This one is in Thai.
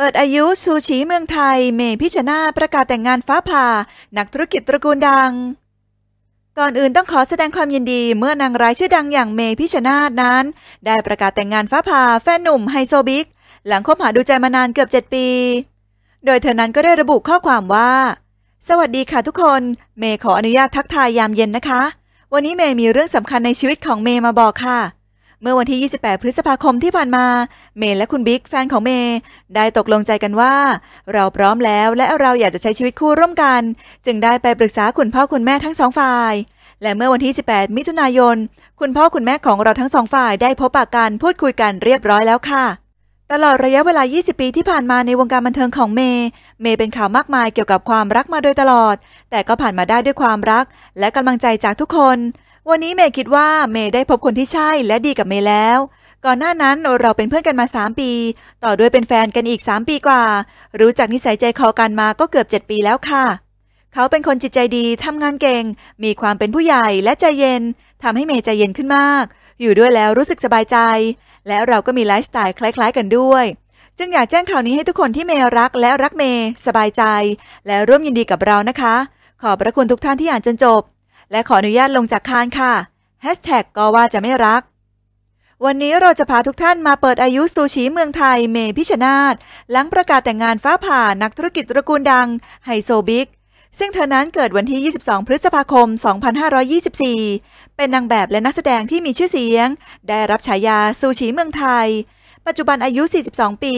เปิดอายุซูชิเมืองไทย เมพิชนาประกาศแต่งงานฟ้าผ่านักธุรกิจตระกูลดัง ก่อนอื่นต้องขอแสดงความยินดีเมื่อนางร้ายชื่อดังอย่างเมพิชนาธนั้น ได้ประกาศแต่งงานฟ้าผ่าแฟนหนุ่มไฮโซบิ๊กหลังคบหาดูใจมานานเกือบ 7 ปี โดยเธอนั้นก็ได้ระบุข้อความว่า สวัสดีค่ะทุกคน เมย์ขออนุญาตทักทายยามเย็นนะคะ วันนี้เมย์มีเรื่องสำคัญในชีวิตของเมย์มาบอกค่ะเมื่อวันที่ 28 พฤษภาคมที่ผ่านมา เมย์และคุณบิ๊กแฟนของเมย์ได้ตกลงใจกันว่า เราพร้อมแล้วและเราอยากจะใช้ชีวิตคู่ร่วมกัน จึงได้ไปปรึกษาคุณพ่อคุณแม่ทั้งสองฝ่าย และเมื่อวันที่ 18 มิถุนายน คุณพ่อคุณแม่ของเราทั้งสองฝ่าย ได้พบปะกันพูดคุยกันเรียบร้อยแล้วค่ะ ตลอดระยะเวลา 20 ปีที่ผ่านมาในวงการบันเทิงของเมย์เมย์เป็นข่าวมากมายเกี่ยวกับความรักมาโดยตลอด แต่ก็ผ่านมาได้ด้วยความรัก และกำลังใจจากทุกคนวันนี้เมย์คิดว่าเมย์ได้พบคนที่ใช่และดีกับเมย์แล้ว ก่อนหน้านั้นเราเป็นเพื่อนกันมา 3 ปี ต่อด้วยเป็นแฟนกันอีก 3 ปีกว่า รู้จักนิสัยใจคอกันมาก็เกือบ 7 ปีแล้วค่ะ เขาเป็นคนจิตใจดีทำงานเก่ง มีความเป็นผู้ใหญ่และใจเย็น ทำให้เมย์ใจเย็นขึ้นมาก อยู่ด้วยแล้วรู้สึกสบายใจ และเราก็มีไลฟ์สไตล์คล้ายๆกันด้วย จึงอยากแจ้งข่าวนี้ให้ทุกคนที่เมย์รักและรักเมย์สบายใจ และร่วมยินดีกับเรานะคะ ขอบพระคุณทุกท่านที่อ่านจนจบและขออนุญาตลงจากคานค่ะกก็ว่าจะไม่รัก วันนี้เราจะพาทุกท่านมาเปิดอายุซูชิเมืองไทยเมพิชนาธหลังประกาศแต่งงานฟ้าผ่านักธุรกิจตระกูลดังไฮโซบิ๊ก ซึ่งเธอนั้นเกิดวันที่ 22 พฤษภาคม 2524 เป็นนางแบบและนักแสดงที่มีชื่อเสียง ได้รับฉายาซูชิเมืองไทย ปัจจุบันอายุ 42 ปี